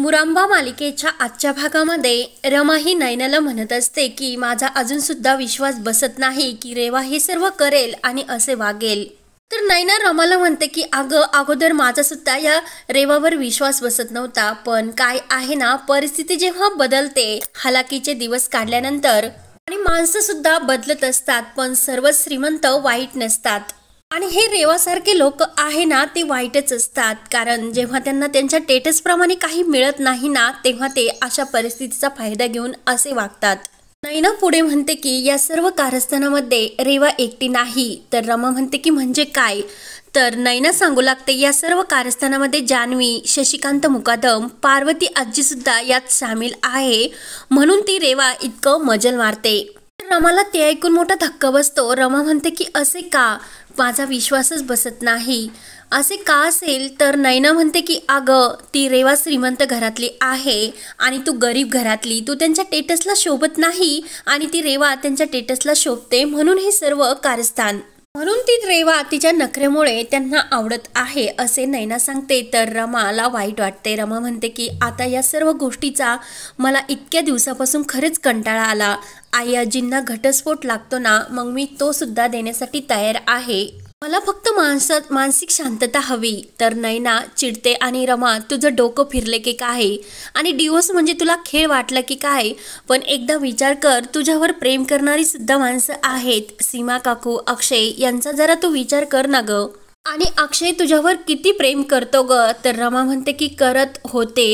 मुरांबा मालिकेच्या आजच्या भागामध्ये रमा ही नैनाला म्हणत असते की माझा अजून सुद्धा विश्वास बसत नाही की रेवा हे सर्व करेल आणि असे वागेल तर नैना रमाला म्हणते की अगं अगोदर माझा सुद्धा या रेवावर विश्वास बसत नव्हता पण काय आहे ना परिस्थिती जेव्हा बदलते हालाकीचे दिवस काढल्यानंतर आणि माणसं सुद्धा बदलत असतात पण सर्व श्रीमंत वाईट नसतात आणि हे रेवासारखे लोक आहे ना ते वाईटच असतात कारण जेव्हा त्यांना त्यांच्या टेटसप्रमाणे काही मिळत नाही ना तेव्हा ते अशा परिस्थितीचा फायदा घेऊन असे वागतात नैना पुढे म्हणते की या सर्व कारस्थानामध्ये रेवा एकटी नाही तर रमा म्हणते की म्हणजे काय तर नैना सांगू लागते या सर्व कारस्थानामध्ये जान्हवी शशिकांत मुकादम पार्वती आजीसुद्धा यात सामील आहे म्हणून ती रेवा इतकं मजल मारते रमाला ते ऐकून मोठा धक्का बसतो रमा म्हणते की असे का माझा विश्वासच बसत नाही असे का असेल तर नैना म्हणते की अगं ती रेवा श्रीमंत घरातली आहे आणि तू गरीब घरातली तू त्यांच्या टेटसला शोभत नाही आणि ती रेवा त्यांच्या टेटसला शोभते म्हणून हे सर्व कारस्थान म्हणून ती रेवा तिच्या नखरेमुळे त्यांना आवडत आहे असे नैना सांगते तर रमाला वाईट वाटते रमा म्हणते की आता या सर्व गोष्टीचा मला इतक्या दिवसापासून खरंच कंटाळा आला आई आजींना घटस्फोट लागतो ना मग मी तो सुद्धा देण्यासाठी तयार आहे मला फक्त माणसात मानसिक शांतता हवी तर नैना चिडते आणि रमा तुझं डोकं फिरले की काय आणि डिवोर्स म्हणजे तुला खेळ वाटला की काय पण एकदा विचार कर तुझ्यावर प्रेम करणारी सुद्धा माणसं आहेत सीमा काकू अक्षय यांचा जरा तू विचार कर ना ग आणि अक्षय तुझ्यावर किती प्रेम करतो ग तर रमा म्हणते की करत होते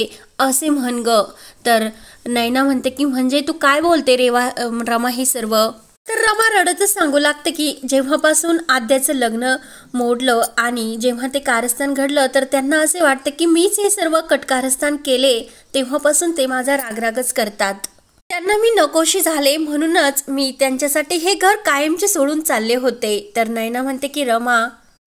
असे म्हण ग तर नैना म्हणते की म्हणजे तू काय बोलते रेवा रमा हे सर्व रमा रडतच सांगू लागते की जेव्हापासून आद्याचं लग्न मोडलं आणि जेव्हा ते कारस्थान घडलं तर त्यांना असे वाटतं की मीच हे सर्व कटकारस्थान केले तेव्हापासून ते माझा रागरागच करतात त्यांना मी नकोशी झाले म्हणूनच मी त्यांच्यासाठी हे घर कायमचे सोडून चालले होते तर नैना म्हणते की रमा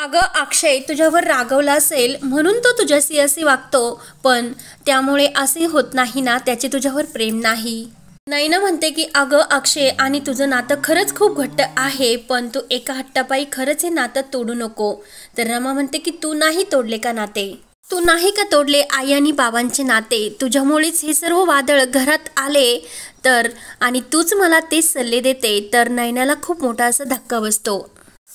अग अक्षय तुझ्यावर रागवला असेल म्हणून तो तुझ्याशी असे वागतो पण त्यामुळे असे होत नाही ना त्याचे तुझ्यावर प्रेम नाही नैना म्हणते की अगं अक्षय आणि तुझं नातं खरंच खूप घट्ट आहे पण तू एका हट्टापाई खरंच हे नातं तोडू नको तर रमा म्हणते की तू नाही तोडले का नाते तू नाही का तोडले आई आणि बाबांचे नाते तुझ्यामुळेच हे सर्व वादळ घरात आले तर आणि तूच मला ते सल्ले देते तर नैनाला खूप मोठा असा धक्का बसतो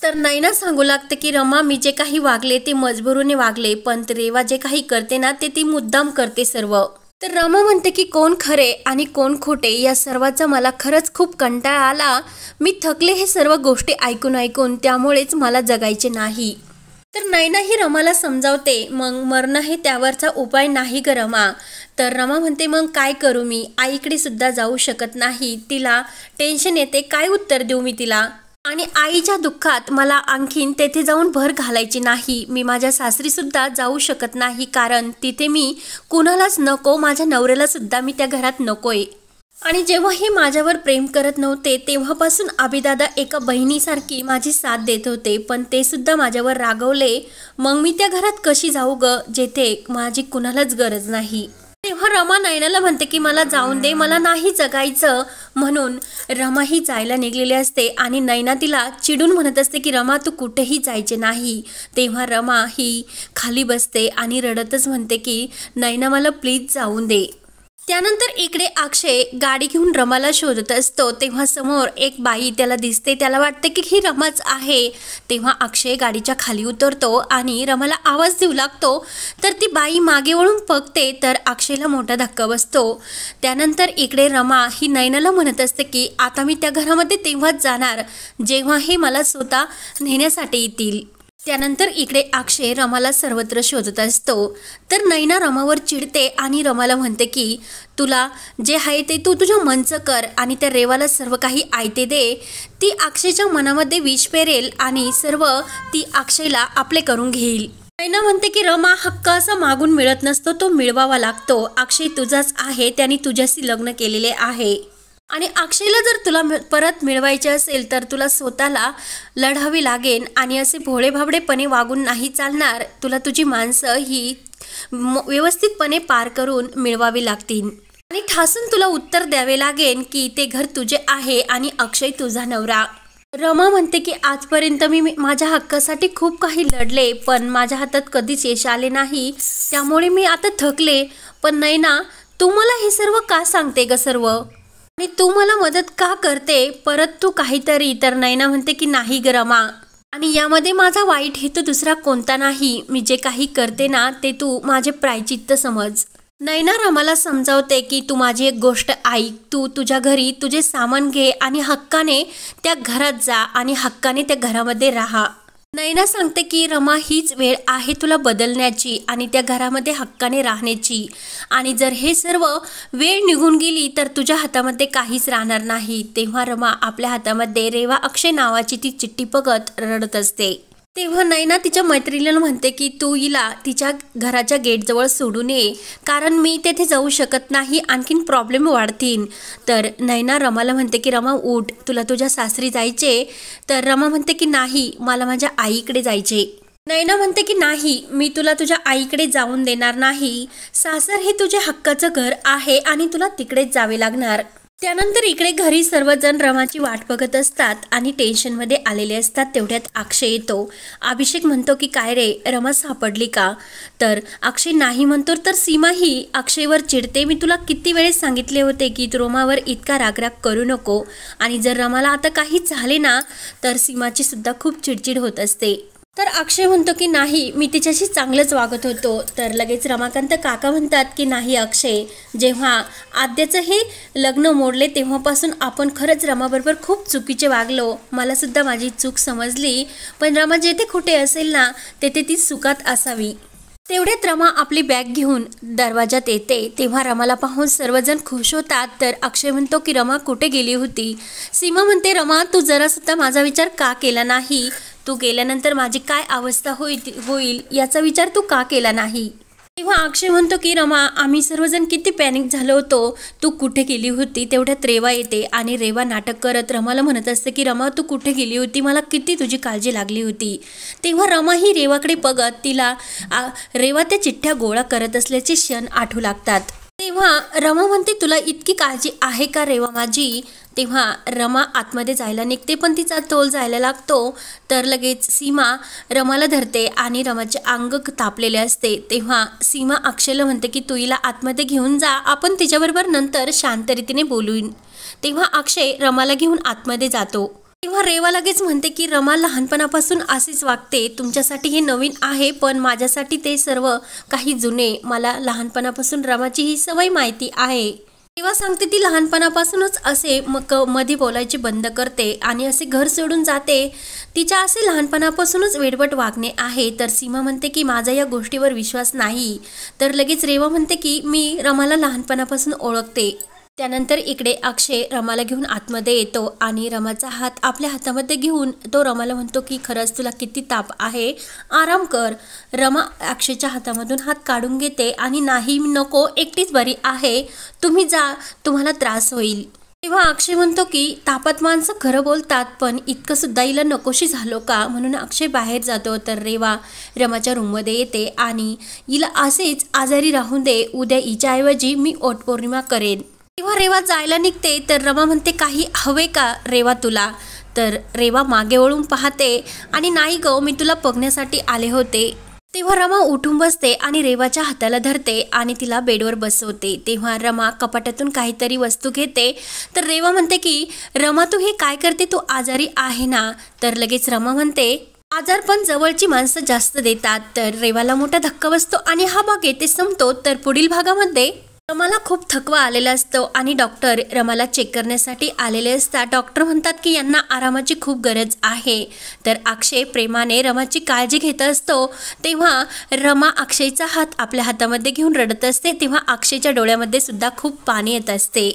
तर नैना सांगू लागते की रमा मी जे काही वागले ते मजबुरीने वागले पण रेवा जे काही करते ना ते ती मुद्दाम करते सर्व तर रमा म्हणते की कोण खरे आणि कोण खोटे या सर्वाचा मला खरंच खूप कंटाळा आला मी थकले हे सर्व गोष्टी ऐकून ऐकून त्यामुळेच मला जगायचे नाही तर नैना ही रमाला समजावते मग मरणं हे त्यावरचा उपाय नाही ग रमा तर रमा म्हणते मग काय करू मी आईकडे सुद्धा जाऊ शकत नाही तिला टेन्शन येते काय उत्तर देऊ मी तिला आणि आईच्या दुःखात मला आणखीन तेथे जाऊन भर घालायची नाही मी माझ्या सासरीसुद्धा जाऊ शकत नाही कारण तिथे मी कुणालाच नको माझ्या नवऱ्यालासुद्धा मी त्या घरात नकोय आणि जेव्हा हे माझ्यावर प्रेम करत नव्हते तेव्हापासून आबीदादा एका बहिणीसारखी माझी साथ देत होते पण ते सुद्धा माझ्यावर रागवले मग मी त्या घरात कशी जाऊ ग जेथे माझी कुणालाच गरज नाही तेव्हा रमा नयनाला म्हणते की मला जाऊन दे मला नाही जगायचं म्हणून रमा ही जायला निघलेली असते आणि नयना तिला चिडून म्हणत असते की रमा तू कुठेही जायचे नाही तेव्हा रमा ही खाली बसते आणि रडतच म्हणते की नयना मला प्लीज जाऊन दे त्यानंतर इकडे अक्षय गाडी घेऊन रमाला शोधत असतो तेव्हा समोर एक बाई त्याला दिसते त्याला वाटते की ही रमाच आहे तेव्हा अक्षय गाडीच्या खाली उतरतो आणि रमाला आवाज देऊ लागतो तर ती बाई मागे वळून पकते तर अक्षयला मोठा धक्का बसतो त्यानंतर इकडे रमा ही नयनाला म्हणत असते की आता मी त्या घरामध्ये तेव्हाच जाणार जेव्हा हे मला स्वतः नेण्यासाठी येतील त्यानंतर इकडे अक्षय रमाला सर्वत्र शोधत असतो तर नैना रमावर चिडते आणि रमाला म्हणते की तुला जे आहे ते तू तुझ्या मनचं कर आणि त्या रेवाला सर्व काही आयते दे ती अक्षयच्या मनामध्ये विष पेरेल आणि सर्व ती अक्षयला आपले करून घेईल नैना म्हणते की रमा हक्क असा मागून मिळत नसतो तो मिळवावा लागतो अक्षय तुझाच आहे त्याने तुझ्याशी लग्न केलेले आहे आणि अक्षयला जर तुला परत मिळवायचे असेल तर तुला स्वतःला लढावी लागेल आणि असे भोळेभाबडेपणे वागून नाही चालणार तुला तुझी माणसं ही व्यवस्थितपणे पार करून मिळवावी लागतील आणि ठासून तुला उत्तर द्यावे लागेल की ते घर तुझे आहे आणि अक्षय तुझा नवरा रमा म्हणते की आजपर्यंत मी माझ्या हक्कासाठी खूप काही लढले पण माझ्या हातात कधीच यश आले नाही त्यामुळे मी आता थकले पण नाही ना तू मला हे सर्व का सांगते ग सर्व आणि तू मला मदत का करते परत तू काहीतरी तर नैना म्हणते की नाही ग रमा आणि यामध्ये माझा वाईट हेतू दुसरा कोणता नाही मी जे काही करते ना ते तू माझे प्रायचित्त समज नैना रमाला समजावते की तू माझी एक गोष्ट ऐक तू तुझ्या घरी तुझे सामान घे आणि हक्काने त्या घरात जा आणि हक्काने त्या घरामध्ये राहा नैना सांगते की रमा हीच वेळ आहे तुला बदलण्याची आणि त्या घरामध्ये हक्काने राहण्याची आणि जर हे सर्व वेळ निघून गेली तर तुझ्या हातामध्ये काहीच राहणार नाही तेव्हा रमा आपल्या हातामध्ये रेवा अक्षय नावाची ती चिठ्ठी पगत रडत असते तेव्हा नैना तिच्या मैत्रिणीला म्हणते की तू हिला तिच्या घराच्या गेटजवळ सोडू नये कारण मी तेथे जाऊ शकत नाही आणखीन प्रॉब्लेम वाढतील तर नैना रमाला म्हणते की रमा उठ तुला तुझ्या सासरी जायचे तर रमा म्हणते की नाही मला माझ्या आईकडे जायचे नैना म्हणते की नाही मी तुला तुझ्या आईकडे जाऊन देणार नाही सासर हे तुझे हक्काचं घर आहे आणि तुला तिकडेच जावे लागणार त्यानंतर इकडे घरी सर्वजण रमाची वाट बघत असतात आणि टेन्शनमध्ये आलेले असतात तेवढ्यात अक्षय येतो अभिषेक म्हणतो की काय रे रमा सापडली का तर अक्षय नाही म्हणतो तर सीमाही अक्षयवर चिडते मी तुला किती वेळेस सांगितले होते की रोमावर इतका रागराग करू नको आणि जर रमाला आता काही झाले ना तर सीमाची सुद्धा खूप चिडचिड होत असते तर अक्षय म्हणतो की नाही मी तिच्याशी चांगलंच वागत होतो तर लगेच रमाकांत काका म्हणतात की नाही अक्षय जेव्हा आद्याचं हे लग्न मोडले तेव्हापासून आपण खरंच रमाबरोबर खूप चुकीचे वागलो मलासुद्धा माझी चूक समजली पण रमा जेथे खोटे असेल ना तेथे ती सुखात असावी तेवढ्यात रमा आपली बॅग घेऊन दरवाजात येते तेव्हा रमाला पाहून सर्वजण खुश होतात तर अक्षय म्हणतो की रमा कुठे गेली होती सीमा म्हणते रमा तू जरासुद्धा माझा विचार का केला नाही तू गेल्यानंतर माझी काय अवस्था होईल होईल याचा विचार तू का केला नाही तेव्हा अक्षय म्हणतो की रमा आम्ही सर्वजण किती पॅनिक झालो होतो तू कुठे गेली होती तेवढ्यात रेवा येते आणि रेवा नाटक करत रमाला म्हणत असते की रमा तू कुठे गेली होती मला किती तुझी काळजी लागली होती तेव्हा रमा ही रेवाकडे बघत तिला रेवा त्या चिठ्ठ्या गोळा करत असल्याचे क्षण आठू लागतात तेव्हा रमा म्हणते तुला इतकी काळजी आहे का रेवा माझी तेव्हा रमा आतमध्ये जायला निघते पण तिचा तोल जायला लागतो तर लगेच सीमा रमाला धरते आणि रमाचे अंग तापलेले असते तेव्हा सीमा अक्षयला म्हणते की तू हिला आतमध्ये घेऊन जा आपण तिच्याबरोबर नंतर शांत रीतीने बोलून तेव्हा अक्षय रमाला घेऊन आतमध्ये जातो तेव्हा रेवा लगेच म्हणते की रमा लहानपणापासून असेच वागते तुमच्यासाठी हे नवीन आहे पण माझ्यासाठी ते सर्व काही जुने मला लहानपणापासून रमाची ही सवय माहिती आहे तेव्हा सांगते ती लहानपणापासूनच असे मग मध्ये बोलायचे बंद करते आणि असे घर सोडून जाते तिच्या असे लहानपणापासूनच वेडवट वागणे आहे तर सीमा म्हणते की माझा या गोष्टीवर विश्वास नाही तर लगेच रेवा म्हणते की मी रमाला लहानपणापासून ओळखते त्यानंतर इकडे अक्षय रमाला घेऊन आतमध्ये येतो आणि रमाचा हात आपल्या हातामध्ये घेऊन तो रमाला म्हणतो की खरंच तुला किती ताप आहे आराम कर रमा अक्षयच्या हातामधून हात काढून घेते आणि नाही नको एकटीच बरी आहे तुम्ही जा तुम्हाला त्रास होईल तेव्हा अक्षय म्हणतो की तापात माणसं खरं बोलतात पण इतकं सुद्धा हिला नकोशी झालो का म्हणून अक्षय बाहेर जातो तर रेवा रमाच्या रूममध्ये येते आणि हिला असेच आजारी राहून दे उद्या हिच्याऐवजी मी ओटपौर्णिमा करेन जेव्हा रेवा जायला निघते तर रमा म्हणते काही हवे का रेवा तुला तर रेवा मागे वळून पाहते आणि नाही ग मी तुला बघण्यासाठी आले होते तेव्हा रमा उठून बसते आणि रेवाच्या हाताला धरते आणि तिला बेडवर बसवते तेव्हा रमा कपाटातून काहीतरी वस्तू घेते तर रेवा म्हणते की रमा तू हे काय करते तू आजारी आहे ना तर लगेच रमा म्हणते आजार पण जवळची माणसं जास्त देतात तर रेवाला मोठा धक्का बसतो आणि हा भाग येते संपतो तर पुढील भागामध्ये रमाला खूप थकवा आलेला असतो आणि डॉक्टर रमाला चेक करण्यासाठी आलेले असतात डॉक्टर म्हणतात की यांना आरामाची खूप गरज आहे तर अक्षय प्रेमाने रमाची काळजी घेत असतो तेव्हा रमा अक्षयचा हात आपल्या हातामध्ये घेऊन रडत असते तेव्हा अक्षयच्या डोळ्यामध्ये सुद्धा खूप पाणी येत असते